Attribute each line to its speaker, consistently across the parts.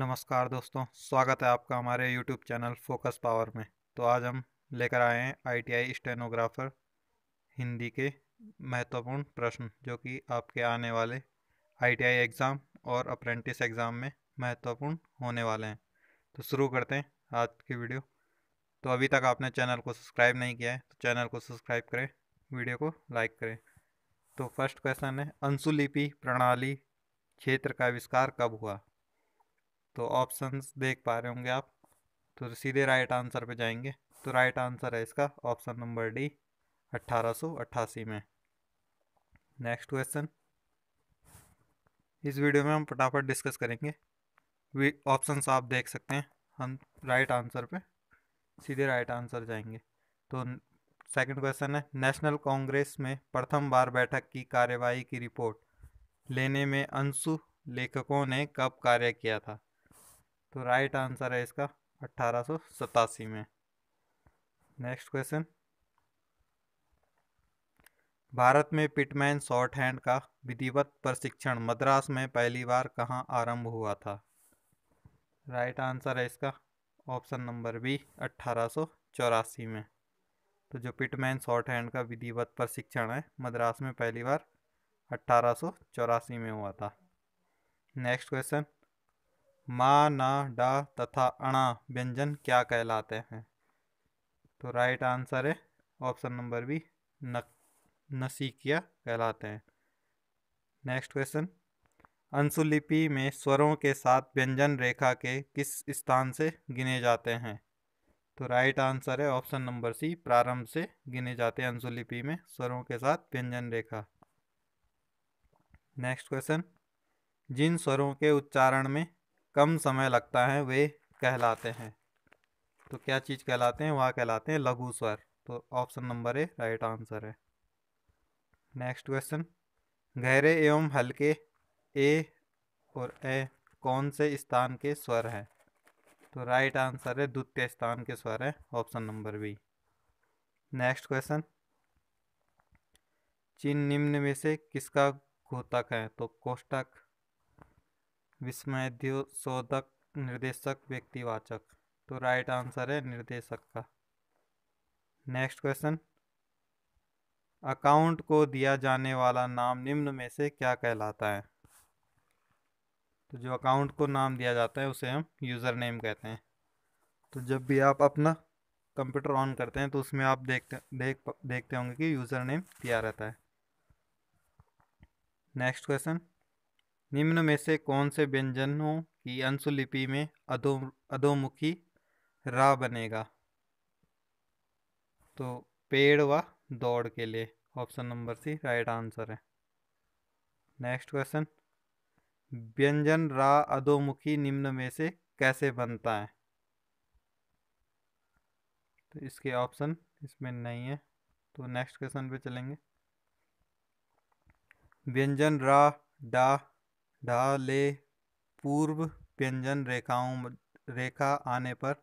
Speaker 1: नमस्कार दोस्तों स्वागत है आपका हमारे YouTube चैनल फोकस पावर में तो आज हम लेकर आए हैं I T I stenographer Hindi के महत्वपूर्ण प्रश्न जो कि आपके आने वाले आई टी आई एग्ज़ाम और अप्रेंटिस एग्ज़ाम में महत्वपूर्ण होने वाले हैं तो शुरू करते हैं आज की वीडियो तो अभी तक आपने चैनल को सब्सक्राइब नहीं किया है तो चैनल को सब्सक्राइब करें वीडियो को लाइक करें तो फर्स्ट क्वेश्चन है अंशुलिपि प्रणाली क्षेत्र का आविष्कार कब हुआ तो ऑप्शंस देख पा रहे होंगे आप तो सीधे राइट आंसर पे जाएंगे तो राइट आंसर है इसका ऑप्शन नंबर डी अट्ठारह में नेक्स्ट क्वेश्चन इस वीडियो में हम फटाफट डिस्कस करेंगे ऑप्शंस आप देख सकते हैं हम राइट आंसर पे सीधे राइट आंसर जाएंगे तो सेकंड क्वेश्चन है नेशनल कांग्रेस में प्रथम बार बैठक की कार्यवाही की रिपोर्ट लेने में अंशु लेखकों ने कब कार्य किया था तो राइट आंसर है इसका अट्ठारह में नेक्स्ट क्वेश्चन भारत में पिटमैन शॉर्ट हैंड का विधिवत प्रशिक्षण मद्रास में पहली बार कहाँ आरंभ हुआ था राइट आंसर है इसका ऑप्शन नंबर बी अट्ठारह में तो जो पिटमैन शॉर्ट हैंड का विधिवत प्रशिक्षण है मद्रास में पहली बार अट्ठारह में हुआ था नेक्स्ट क्वेश्चन मा ना डा तथा अणा व्यंजन क्या कहलाते हैं तो राइट आंसर है ऑप्शन नंबर बी नसीकिया कहलाते हैं नेक्स्ट क्वेश्चन अंशुलिपि में स्वरों के साथ व्यंजन रेखा के किस स्थान से गिने जाते हैं तो राइट आंसर है ऑप्शन नंबर सी प्रारंभ से गिने जाते हैं अंशुलिपि में स्वरों के साथ व्यंजन रेखा नेक्स्ट क्वेश्चन जिन स्वरों के उच्चारण में कम समय लगता है वे कहलाते हैं तो क्या चीज़ कहलाते हैं वह कहलाते हैं लघु स्वर तो option number A right answer है नेक्स्ट क्वेश्चन गहरे एवं हल्के ए और ए कौन से स्थान के स्वर हैं तो राइट आंसर है द्वितीय स्थान के स्वर है option number B next question चिन्ह निम्न में से किसका घोतक है तो कोष्टक विस्मयोधक निर्देशक व्यक्तिवाचक तो राइट आंसर है निर्देशक का नेक्स्ट क्वेश्चन अकाउंट को दिया जाने वाला नाम निम्न में से क्या कहलाता है तो जो अकाउंट को नाम दिया जाता है उसे हम यूज़र नेम कहते हैं तो जब भी आप अपना कंप्यूटर ऑन करते हैं तो उसमें आप देखते देख देखते होंगे कि यूज़र नेम दिया रहता है नेक्स्ट क्वेश्चन निम्न में से कौन से व्यंजनों की अंशुलिपि में अधो अधोमुखी रा बनेगा तो पेड़ व दौड़ के लिए option number C right answer है नेक्स्ट क्वेश्चन व्यंजन रा अधोमुखी निम्न में से कैसे बनता है तो इसके ऑप्शन इसमें नहीं है तो नेक्स्ट क्वेश्चन पे चलेंगे व्यंजन रा डा ढ ले पूर्व व्यंजन रेखाओं रेखा आने पर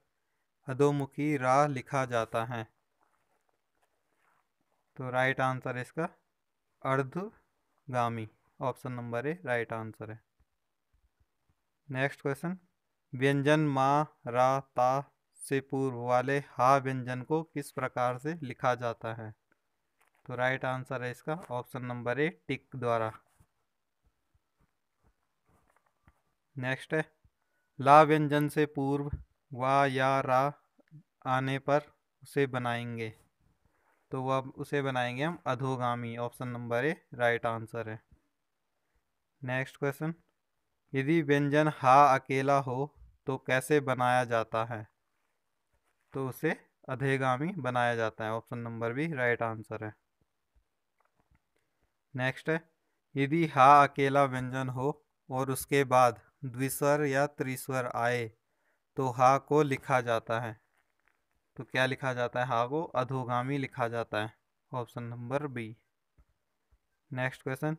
Speaker 1: अधोमुखी रा लिखा जाता है तो राइट आंसर इसका अर्धगामी option number A right answer है नेक्स्ट क्वेश्चन व्यंजन मा रा ता से पूर्व वाले हा व्यंजन को किस प्रकार से लिखा जाता है तो राइट आंसर है इसका ऑप्शन नंबर ए टिक द्वारा नेक्स्ट है ला व्यंजन से पूर्व वा या रा आने पर उसे बनाएंगे तो वह उसे बनाएंगे हम अधोगामी option number A right answer है नेक्स्ट क्वेश्चन यदि व्यंजन हा अकेला हो तो कैसे बनाया जाता है तो उसे अधेगामी बनाया जाता है option number B right answer है नेक्स्ट है यदि हा अकेला व्यंजन हो और उसके बाद द्विस्वर या त्रिस्वर आए तो हा को लिखा जाता है तो क्या लिखा जाता है हा को अधोगामी लिखा जाता है option number B next question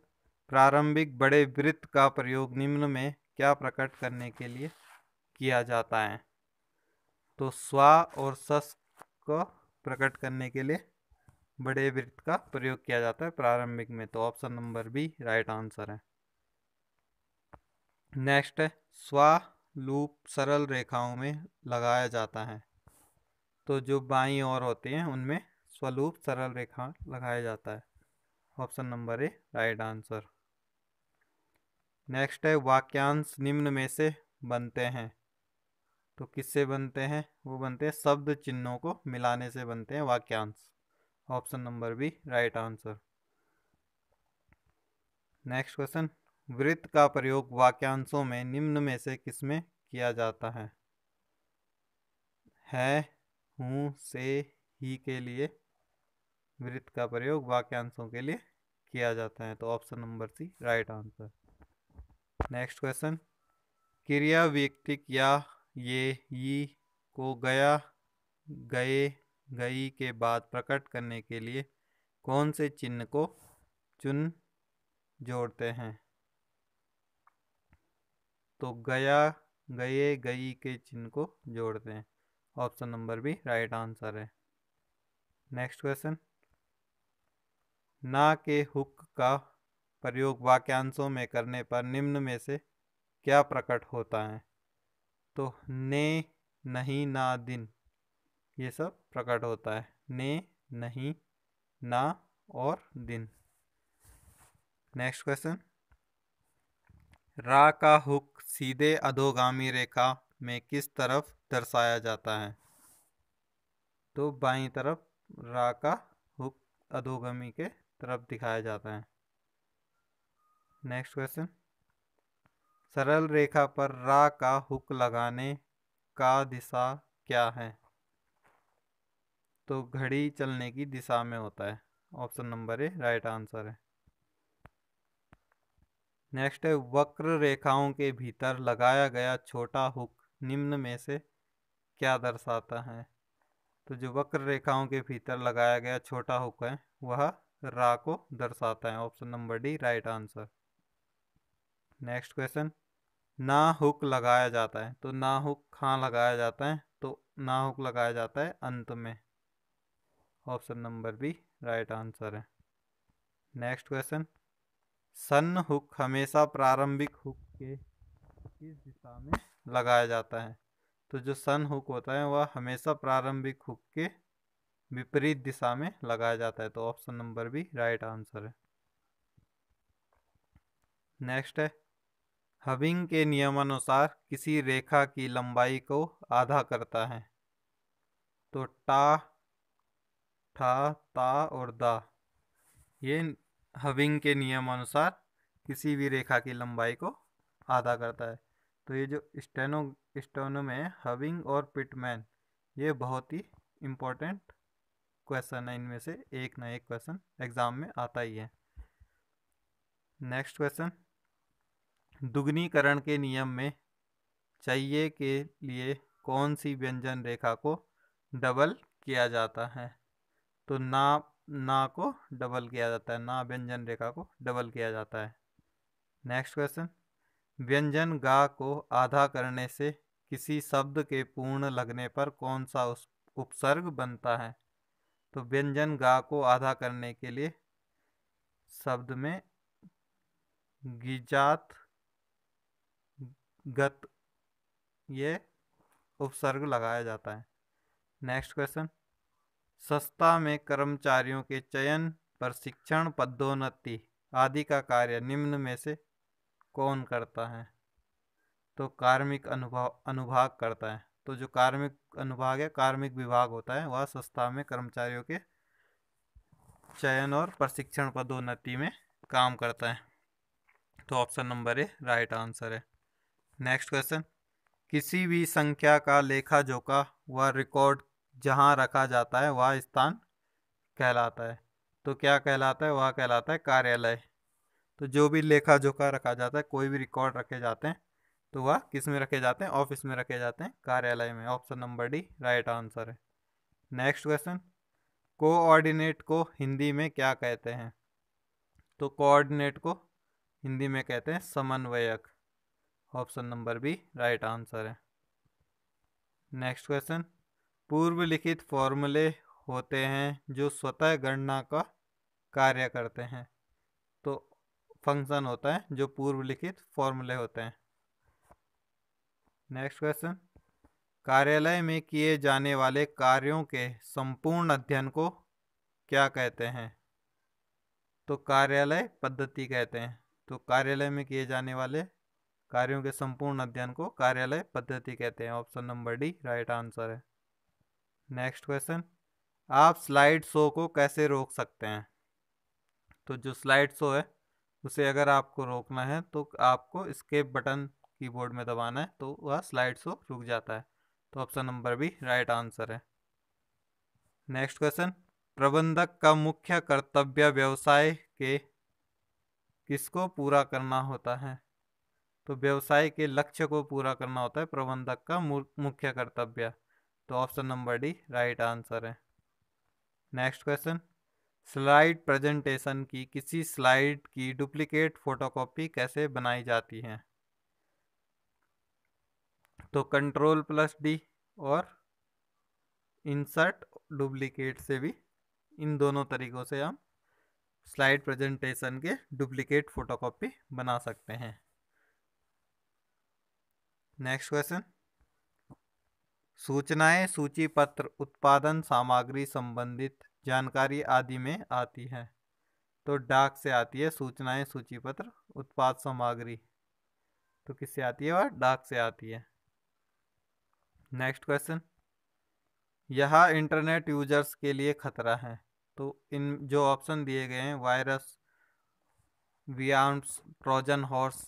Speaker 1: प्रारंभिक बड़े वृत्त का प्रयोग निम्न में क्या प्रकट करने के लिए किया जाता है तो स्वा और सस को प्रकट करने के लिए बड़े वृत्त का प्रयोग किया जाता है प्रारंभिक में तो option number B right answer है नेक्स्ट है स्वा लूप सरल रेखाओं में लगाया जाता है तो जो बाई और होते हैं उनमें स्वलूप सरल रेखा लगाया जाता है option number A right answer next है वाक्यांश निम्न में से बनते हैं तो किससे बनते हैं वो बनते हैं शब्द चिन्हों को मिलाने से बनते हैं वाक्यांश option number B right answer next question वृत्त का प्रयोग वाक्यांशों में निम्न में से किसमें किया जाता है है हूँ से ही के लिए वृत्त का प्रयोग वाक्यांशों के लिए किया जाता है तो option number C right answer next question क्रिया व्यक्तिक या ये ही को गया गए गई के बाद प्रकट करने के लिए कौन से चिन्ह को चुन जोड़ते हैं तो गया गए गई के चिन्ह को जोड़ दें option number B right answer है नेक्स्ट क्वेश्चन ना के हुक का प्रयोग वाक्यांशों में करने पर निम्न में से क्या प्रकट होता है तो ने नहीं ना दिन ये सब प्रकट होता है ने नहीं ना और दिन नेक्स्ट क्वेश्चन रा का हुक सीधे अधोगामी रेखा में किस तरफ दर्शाया जाता है तो बाई तरफ रा का हुक अधोगामी के तरफ दिखाया जाता है नेक्स्ट क्वेश्चन सरल रेखा पर रा का हुक लगाने का दिशा क्या है तो घड़ी चलने की दिशा में होता है option number A right answer है नेक्स्ट है वक्र रेखाओं के भीतर लगाया गया छोटा हुक निम्न में से क्या दर्शाता है तो जो वक्र रेखाओं के भीतर लगाया गया छोटा हुक है वह रा को दर्शाता है option number D right answer next question ना हुक लगाया जाता है तो ना हुक कहाँ लगाया जाता है तो ना हुक लगाया जाता है अंत में option number B right answer है नेक्स्ट क्वेश्चन सन हुक हमेशा प्रारंभिक हुक के इस दिशा में लगाया जाता है तो जो सन हुक होता है वह हमेशा प्रारंभिक हुक के विपरीत दिशा में लगाया जाता है तो option number B right answer है नेक्स्ट है हविंग के नियमानुसार किसी रेखा की लंबाई को आधा करता है तो टा ठा ता और दा ये हविंग के नियमानुसार किसी भी रेखा की लंबाई को आधा करता है तो ये जो स्टेनो स्टेनो में हविंग और पिटमैन ये बहुत ही इम्पोर्टेंट क्वेश्चन है इनमें से एक ना एक क्वेश्चन एग्ज़ाम में आता ही है नेक्स्ट क्वेश्चन दुगनीकरण के नियम में चाहिए के लिए कौन सी व्यंजन रेखा को डबल किया जाता है तो ना ना को डबल किया जाता है ना व्यंजन रेखा को डबल किया जाता है नेक्स्ट क्वेश्चन व्यंजन गा को आधा करने से किसी शब्द के पूर्ण लगने पर कौन सा उस उपसर्ग बनता है तो व्यंजन गा को आधा करने के लिए शब्द में गिजात गत ये उपसर्ग लगाया जाता है नेक्स्ट क्वेश्चन संस्था में कर्मचारियों के चयन प्रशिक्षण पदोन्नति आदि का कार्य निम्न में से कौन करता है तो कार्मिक अनुभाव अनुभाग करता है तो जो कार्मिक अनुभाग है कार्मिक विभाग होता है वह संस्था में कर्मचारियों के चयन और प्रशिक्षण पदोन्नति में काम करता है तो option number A right answer है नेक्स्ट क्वेश्चन किसी भी संख्या का लेखा जोखा व रिकॉर्ड जहाँ रखा जाता है वह स्थान कहलाता है तो क्या कहलाता है वह कहलाता है कार्यालय तो जो भी लेखा जोखा रखा जाता है कोई भी रिकॉर्ड रखे जाते हैं तो वह किस में रखे जाते हैं ऑफिस में रखे जाते हैं कार्यालय में option number D right answer है नेक्स्ट क्वेश्चन कोऑर्डिनेट को हिंदी में क्या कहते हैं तो कोऑर्डिनेट को हिंदी में कहते हैं समन्वयक option number B right answer है नेक्स्ट क्वेश्चन पूर्व लिखित फॉर्मूले होते हैं जो स्वतः गणना का कार्य करते हैं तो फंक्शन होता है जो पूर्व लिखित फॉर्मूले होते हैं नेक्स्ट क्वेश्चन कार्यालय में किए जाने वाले कार्यों के संपूर्ण अध्ययन को क्या कहते हैं तो कार्यालय पद्धति कहते हैं तो कार्यालय में किए जाने वाले कार्यों के संपूर्ण अध्ययन को कार्यालय पद्धति कहते हैं option number D right answer है नेक्स्ट क्वेश्चन आप स्लाइड शो को कैसे रोक सकते हैं तो जो स्लाइड शो है उसे अगर आपको रोकना है तो आपको स्केप बटन कीबोर्ड में दबाना है तो वह स्लाइड शो रुक जाता है तो option number B right answer है नेक्स्ट क्वेश्चन प्रबंधक का मुख्य कर्तव्य व्यवसाय के किसको पूरा करना होता है तो व्यवसाय के लक्ष्य को पूरा करना होता है प्रबंधक का मुख्य कर्तव्य तो option number D right answer है नेक्स्ट क्वेश्चन स्लाइड प्रेजेंटेशन की किसी स्लाइड की डुप्लीकेट फोटोकॉपी कैसे बनाई जाती है तो कंट्रोल प्लस डी और इंसर्ट डुप्लीकेट से भी इन दोनों तरीक़ों से हम स्लाइड प्रेजेंटेशन के डुप्लीकेट फोटोकॉपी बना सकते हैं नेक्स्ट क्वेश्चन सूचनाएं सूची पत्र उत्पादन सामग्री संबंधित जानकारी आदि में आती हैं तो डाक से आती है सूचनाएं सूची पत्र उत्पाद सामग्री तो किससे आती है वह डाक से आती है नेक्स्ट क्वेश्चन यह इंटरनेट यूजर्स के लिए खतरा है तो इन जो ऑप्शन दिए गए हैं वायरस वियाम्स ट्रोजन हॉर्स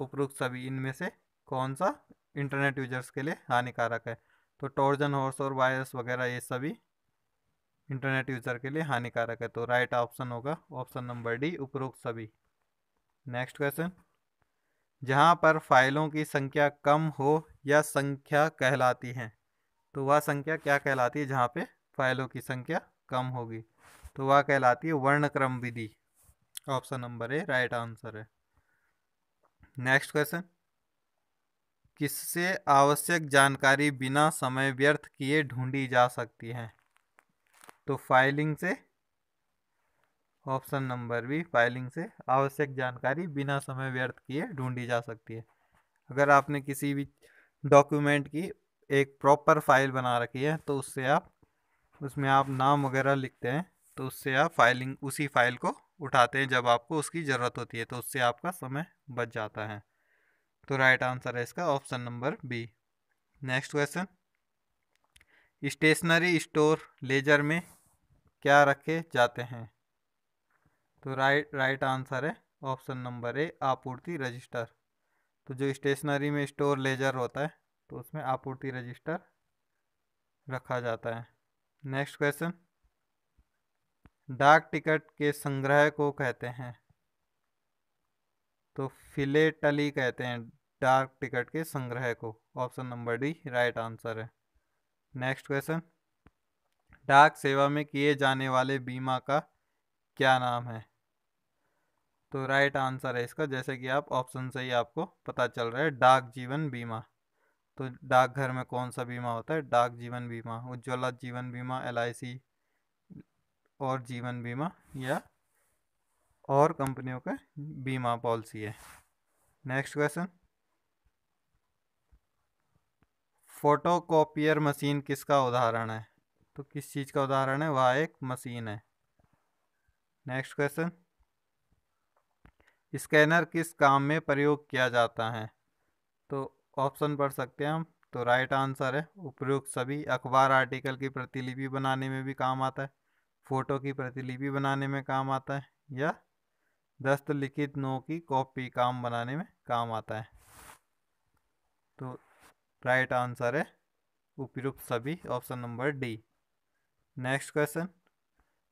Speaker 1: उपरुक्त सभी इनमें से कौन सा इंटरनेट यूजर्स के लिए हानिकारक है तो टॉर्जन हॉर्स और वायरस वगैरह ये सभी इंटरनेट यूज़र के लिए हानिकारक है तो राइट ऑप्शन होगा ऑप्शन नंबर डी उपरोक्त सभी नेक्स्ट क्वेश्चन जहाँ पर फाइलों की संख्या कम हो या संख्या कहलाती है तो वह संख्या क्या कहलाती है जहाँ पे फाइलों की संख्या कम होगी तो वह कहलाती है वर्णक्रम विधि option number A right answer है नेक्स्ट क्वेश्चन किससे आवश्यक जानकारी बिना समय व्यर्थ किए ढूंढी जा सकती है तो फाइलिंग से ऑप्शन नंबर बी फाइलिंग से आवश्यक जानकारी बिना समय व्यर्थ किए ढूंढी जा सकती है अगर आपने किसी भी डॉक्यूमेंट की एक प्रॉपर फाइल बना रखी है तो उससे आप उसमें आप नाम वगैरह लिखते हैं तो उससे आप फाइलिंग उसी फाइल को उठाते हैं जब आपको उसकी ज़रूरत होती है तो उससे आपका समय बच जाता है तो राइट आंसर है इसका option number B next question stationery store ledger में क्या रखे जाते हैं तो राइट राइट आंसर है ऑप्शन नंबर ए आपूर्ति रजिस्टर तो जो स्टेशनरी में स्टोर लेजर होता है तो उसमें आपूर्ति रजिस्टर रखा जाता है नेक्स्ट क्वेश्चन डाक टिकट के संग्रह को कहते हैं तो फिलेटली कहते हैं डाक टिकट के संग्रह को option number D right answer है नेक्स्ट क्वेश्चन डाक सेवा में किए जाने वाले बीमा का क्या नाम है तो राइट आंसर है इसका जैसे कि आप ऑप्शन से ही आपको पता चल रहा है डाक जीवन बीमा तो डाकघर में कौन सा बीमा होता है डाक जीवन बीमा उज्ज्वला जीवन बीमा एल और जीवन बीमा या और कंपनियों का बीमा पॉलिसी है नेक्स्ट क्वेश्चन फोटोकॉपियर मशीन किसका उदाहरण है तो किस चीज़ का उदाहरण है वह एक मशीन है नेक्स्ट क्वेश्चन स्कैनर किस काम में प्रयोग किया जाता है तो ऑप्शन पढ़ सकते हैं हम तो राइट आंसर है उपयुक्त सभी अखबार आर्टिकल की प्रतिलिपि बनाने में भी काम आता है फ़ोटो की प्रतिलिपि बनाने में काम आता है या दस्तलिखित नो की कॉपी काम बनाने में काम आता है तो राइट आंसर है उपयुक्त सभी option number D next question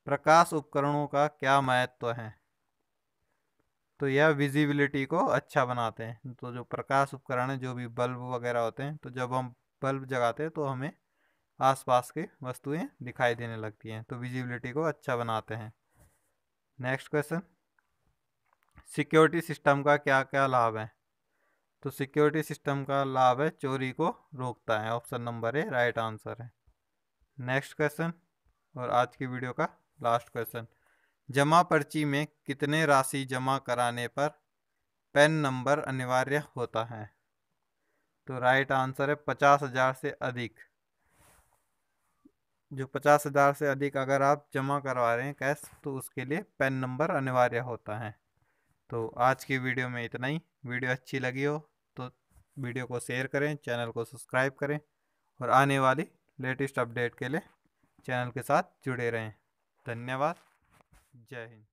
Speaker 1: प्रकाश उपकरणों का क्या महत्व है तो यह विजिबिलिटी को अच्छा बनाते हैं तो जो प्रकाश उपकरण है जो भी बल्ब वगैरह होते हैं तो जब हम बल्ब जगाते हैं तो हमें आसपास की वस्तुएं दिखाई देने लगती हैं तो विजिबिलिटी को अच्छा बनाते हैं नेक्स्ट क्वेश्चन सिक्योरिटी सिस्टम का क्या क्या लाभ है तो सिक्योरिटी सिस्टम का लाभ है चोरी को रोकता है option number A right answer है नेक्स्ट क्वेश्चन और आज की वीडियो का लास्ट क्वेश्चन जमा पर्ची में कितने राशि जमा कराने पर पेन नंबर अनिवार्य होता है तो राइट आंसर है पचास हज़ार से अधिक जो पचास हज़ार से अधिक अगर आप जमा करवा रहे हैं कैश तो उसके लिए पेन नंबर अनिवार्य होता है तो आज की वीडियो में इतना ही वीडियो अच्छी लगी हो तो वीडियो को शेयर करें चैनल को सब्सक्राइब करें और आने वाली लेटेस्ट अपडेट के लिए चैनल के साथ जुड़े रहें धन्यवाद जय हिंद